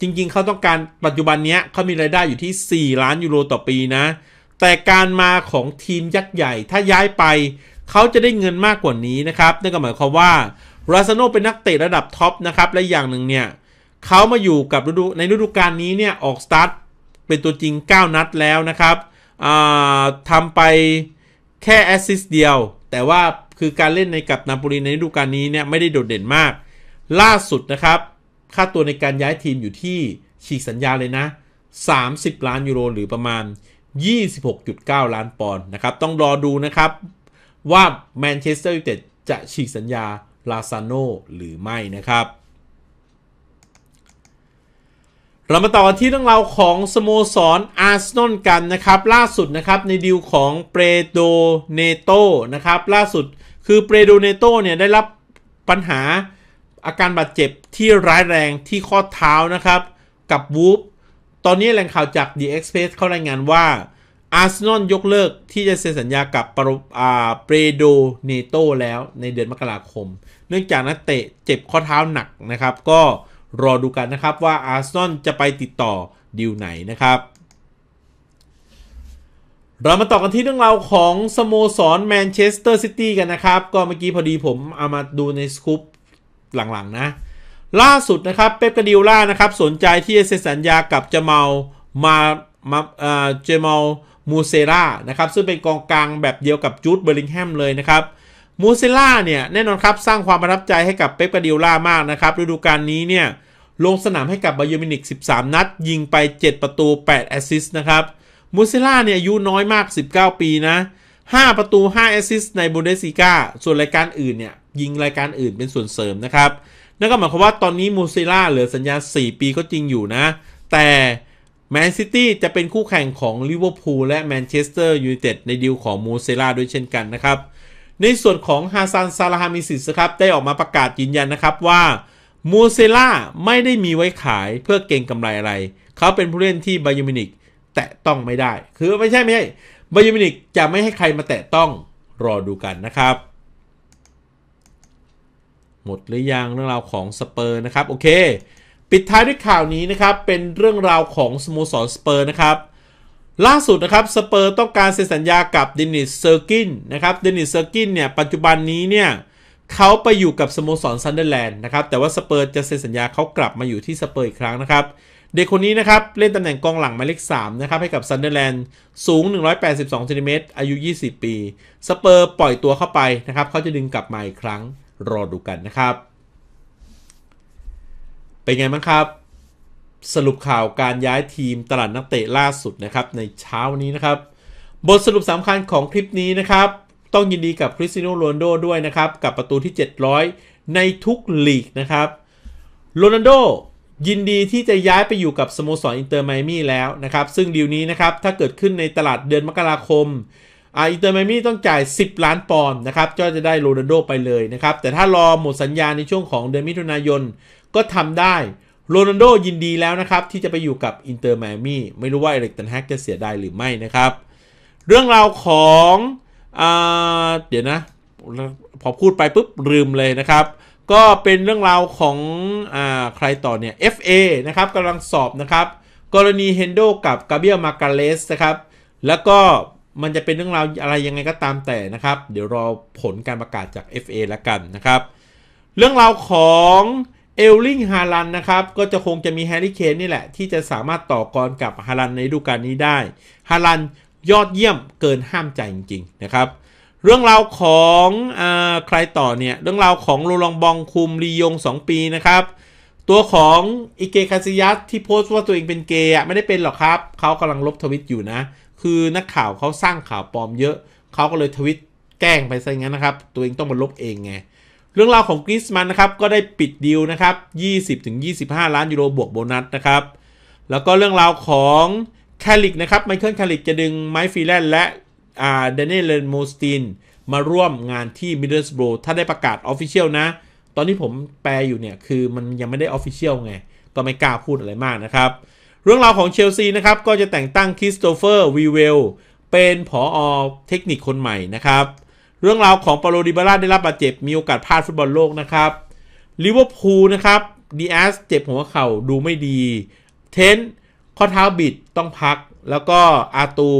จริงๆ เขาต้องการปัจจุบันนี้เขามีรายได้อยู่ที่ 4 ล้านยูโรต่อปีนะ แต่การมาของทีมยักษ์ใหญ่ ถ้าย้ายไป เขาจะได้เงินมากกว่านี้นะครับ นั่นก็หมายความว่าราซาโนเป็นนักเตะระดับท็อปนะครับ และอย่างหนึ่งเนี่ยเขามาอยู่กับฤดูในฤดูกาลนี้เนี่ย ออกสตาร์ท เป็นตัวจริง 9 นัดแล้วนะครับทำไปแค่แอสซิสเดียว แต่ว่าคือการเล่นในกับนาโปลีในฤดูกาลนี้เนี่ยไม่ได้โดดเด่นมาก ล่าสุดนะครับค่าตัวในการย้ายทีมอยู่ที่ฉีกสัญญาเลยนะ 30 ล้านยูโรหรือประมาณ 26.9 ล้านปอนด์นะครับ ต้องรอดูนะครับว่าแมนเชสเตอร์ยูไนเต็ดจะฉีกสัญญาลาซานโนหรือไม่นะครับ เรามาต่อกันที่เรื่องราวของสโมสรอาร์เซนอลกันนะครับ ล่าสุดนะครับในดีลของเปโดเนโตนะครับ ล่าสุดคือเปโดเนโตเนี่ยได้รับปัญหาอาการบาดเจ็บที่ร้ายแรงที่ข้อเท้านะครับ กับวูฟตอนนี้แหล่งข่าวจาก The Express เขารายงานว่า อาร์เซนอลยกเลิกที่จะเซ็นสัญญากับปรอาเปโดเนโตแล้วในเดือนมกราคม เนื่องจากนักเตะเจ็บข้อเท้าหนักนะครับ ก็รอดูกันนะครับว่าอาร์เซนอลจะไปติดต่อดีลไหนนะครับเรามาต่อกันที่เรื่องราวของสโมสรแมนเชสเตอร์ซิตี้กันนะครับ ก็เมื่อกี้พอดีผมเอามาดูในสกู๊ปหลังๆนะล่าสุดนะครับเป๊ปกาดิล่านะครับสนใจที่จะเซ็นสัญญากับเจมาลมามาเจมาลมูเซร่านะครับซึ่งเป็นกองกลางแบบเดียวกับจูดเบอร์ลิงแฮมเลยนะครับมูเซร่าเนี่ยแน่นอนครับสร้างความประทับใจให้กับเป๊ปกาดิล่ามากนะครับฤดูกาลนี้เนี่ยลงสนามให้กับบาเยอร์มินิก13 นัด ยิงไป 7 ประตู 8 แอสซิสต์นะครับมูเซร่าเนี่ยอายุน้อยมาก 19 ปีนะ 5 ประตู 5 แอสซิสต์ในบูเดสซิก้าส่วนรายการอื่นเนี่ยยิงรายการอื่นเป็นส่วนเสริมนะครับ นั่นก็หมายความว่าตอนนี้มูซิล่าเหลือสัญญา 4 ปีก็จริงอยู่นะ แต่แมนซิตี้จะเป็นคู่แข่งของลิเวอร์พูลและแมนเชสเตอร์ยูไนเต็ดในดีลของมูเซล่าด้วยเช่นกันนะครับ ในส่วนของฮาซันซาลาฮามิสิสครับได้ออกมาประกาศยืนยันนะครับว่ามูเซล่าไม่ได้มีไว้ขายเพื่อเก่งกำไรอะไร เขาเป็นผู้เล่นที่บายมินิกแตะต้องไม่ได้ คือไม่ใช่ไม่ใช่บายมินิกจะไม่ให้ใครมาแตะต้อง รอดูกันนะครับหมดหรือยังเรื่องราวของสเปอร์นะครับโอเค ปิดท้ายด้วยข่าวนี้นะครับ เป็นเรื่องราวของสโมสรสเปอร์นะครับ ล่าสุดนะครับสเปอร์ต้องการเซ็นสัญญากับเดนิสเซอร์กินนะครับเดนิสเซอร์กินเนี่ยปัจจุบันนี้เนี่ยเขาไปอยู่กับสโมสรซันเดอร์แลนด์นะครับ แต่ว่าสเปอร์จะเซ็นสัญญาเขากลับมาอยู่ที่สเปอร์อีกครั้งนะครับเด็กคนนี้นะครับเล่นตำแหน่งกองหลังหมายเลข3นะครับ ให้กับซันเดอร์แลนด์สูง182ซนิเมตรอายุ 20 ปี สเปอร์ปล่อยตัวเข้าไปนะครับเขาจะดึงกลับมาอีกครั้งรอดูกันนะครับ เป็นไงบ้างครับ สรุปข่าวการย้ายทีมตลาดนักเตะล่าสุดนะครับในเช้านี้นะครับ บทสรุปสำคัญของคลิปนี้นะครับ ต้องยินดีกับคริสติโนโรนโดด้วยนะครับ กับประตูที่ 700 ในทุกลีกนะครับโรนัลโดยินดีที่จะย้ายไปอยู่กับสโมสรอินเตอร์ไมมี่แล้วนะครับ ซึ่งดีลนี้นะครับ ถ้าเกิดขึ้นในตลาดเดือนมกราคมอ่าอินเตอร์มมี่ต้องจ่าย 10 ล้านปอนด์นะครับก็จะได้โรนัลโด ไปเลยนะครับ แต่ถ้ารอหมดสัญญาในช่วงของเดือนมิถุนายน ก็ทำได้โรนัลโดยินดีแล้วนะครับ ที่จะไปอยู่กับอินเตอร์มมี่ไม่รู้ว่าเอเล็กตันแฮกจะเสียได้หรือไม่นะครับ เรื่องราวของอ่าเดี๋ยวนะ พอพูดไปปุ๊บ ลืมเลยนะครับ ก็เป็นเรื่องราวของอใครต่อเนี่ย FA นะครับกำลังสอบนะครับกรณีเฮนโดกับกาเบียมาการเลสนะครับแล้วก็มันจะเป็นเรื่องราวอะไรยังไงก็ตามแต่นะครับ เดี๋ยวรอผลการประกาศจาก FA แล้วกันนะครับ เรื่องราวของเอลลิงฮารันนะครับก็จะคงจะมีแฮร์รี่เคนนี่แหละที่จะสามารถต่อกรกับฮารันในฤดูกาลนี้ได้ฮารันยอดเยี่ยมเกินห้ามใจจริงๆนะครับ เรื่องราวของอใครต่อเนี่ยเรื่องราวของโรลองบองคุมรียง 2 ปีนะครับ ตัวของอิเกคาซิยัสที่โพสต์ว่าตัวเองเป็นเกย์ไม่ได้เป็นหรอกครับเขากำลังลบทวิตอยู่นะคือนักข่าวเขาสร้างข่าวปลอมเยอะ เขาก็เลยทวิตแกล้งไปซะงั้นนะครับ ตัวเองต้องมาลบเองไงเรื่องราวของกริสมันนะครับ ก็ได้ปิดดีลนะครับ 20-25 ล้านยูโรบวกโบนัสนะครับ แล้วก็เรื่องราวของแคลิกนะครับ ไมเคิลแคลิกจะดึงไมค์ฟรีแลนและเดนเนลเลนโมสตินมาร่วมงานที่มิดเดิลสโบรถ้าได้ประกาศออฟฟิเชียลนะตอนที่ผมแปลอยู่เนี่ยคือมันยังไม่ได้ออฟฟิเชียลไงก็ไม่กล้าพูดอะไรมากนะครับเรื่องราวของเชลซีนะครับก็จะแต่งตั้งคริสโตเฟอร์วีเวล เป็นผออเทคนิคคนใหม่นะครับเรื่องราวของปาโลดิบาร่าได้รับบาดเจ็บมีโอกาสพลาดฟุตบอลโลกนะครับลิเวอร์พูลนะครับดีแอสเจ็บหัวเข่าดูไม่ดี เทนข้อเท้าบิดต้องพักแล้วก็อาตู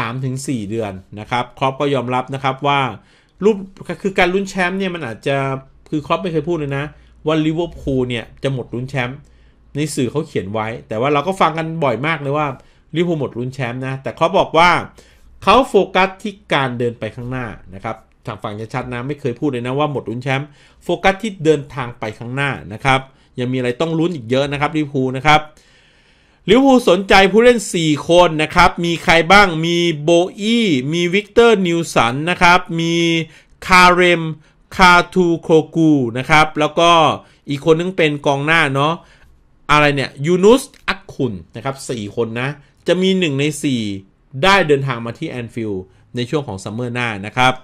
3-4 เดือนนะครับครอปก็ยอมรับนะครับว่ารูปคือการลุ้นแชมป์เนี่ยมันอาจจะคือครอปไม่เคยพูดเลยนะว่าลิเวอร์พูลเนี่ยจะหมดลุ้นแชมป์ในสื่อเขาเขียนไว้ แต่ว่าเราก็ฟังกันบ่อยมากเลยว่าลิฟว์พูหมดลุนแชมป์นะ แต่เขาบอกว่าเขาโฟกัสที่การเดินไปข้างหน้านะครับ ทางฝั่งชัดนะ ไม่เคยพูดเลยนะว่าหมดลุนแชมป์ โฟกัสที่เดินทางไปข้างหน้านะครับ ยังมีอะไรต้องลุ้นอีกเยอะนะครับลิฟว์พูนะครับ ลิฟว์พูสนใจผู้เล่น 4 คนนะครับ มีใครบ้าง มีโบอี้มีวิกเตอร์นิวสันนะครับ มีคาเรม คาทูโคกูนะครับ แล้วก็อีกคนนึงเป็นกองหน้าเนาะอะไรเนี่ยยูนุสอักคุนนะครับ 4 คนนะ จะมี 1 ใน 4 ได้เดินทางมาที่แอนฟิลด์ในช่วงของซัมเมอร์หน้านะครับ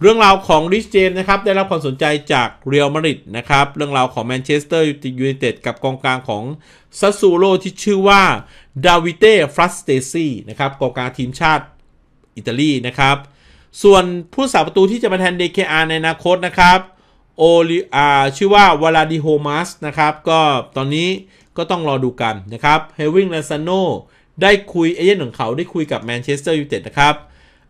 เรื่องราวของริชเจมนะครับ ได้รับความสนใจจากเรอัลมาดริดนะครับ เรื่องราวของแมนเชสเตอร์ยูไนเต็ดกับกองกลางของซัสซูโรที่ชื่อว่าดาวิเต้ฟรัสเตซีนะครับกองกลางทีมชาติอิตาลีนะครับ ส่วนผู้สาประตูที่จะมาแทนเดเคอาในอนาคตนะครับโอลิอาชื่อว่าวลาดิโฮมัสนะครับก็ตอนนี้ก็ต้องรอดูกันนะครับ เฮวิงลาซานโนได้คุยเอเย่นของเขาได้คุยกับแมนเชสเตอร์ยูไนเต็ดนะครับ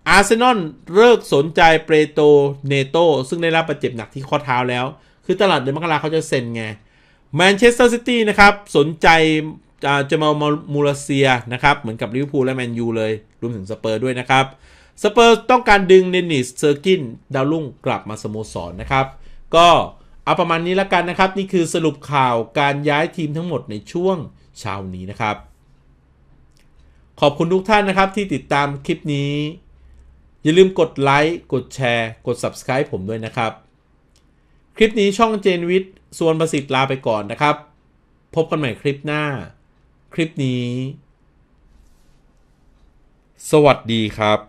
อาร์เซนอลเลิกสนใจเปโตเนโตซึ่งได้รับบาดเจ็บหนักที่ข้อเท้าแล้ว คือตลาดเดือนมกราเขาจะเซ็นไงแมนเชสเตอร์ซิตี้นะครับสนใจจะมามูลเซียนะครับเหมือนกับลิเวอร์พูลและแมนยูเลย รวมถึงสเปอร์ด้วยนะครับสเปอร์ต้องการดึงเดนิสเซอร์กิน ดาวรุ่งกลับมาสโมสรนนะครับ็เอาประมาณนี้แล้วกันนะครับ นี่คือสรุปข่าวการย้ายทีมทั้งหมดในช่วงเช้านี้นะครับ ขอบคุณทุกท่านนะครับที่ติดตามคลิปนี้ อย่าลืมกดไลค์กดแชร์กด Subscribe ผมด้วยนะครับ คลิปนี้ช่องเจนวิทย์ส่วนประสิทธิ์ลาไปก่อนนะครับ พบกันใหม่คลิปหน้า คลิปนี้ สวัสดีครับ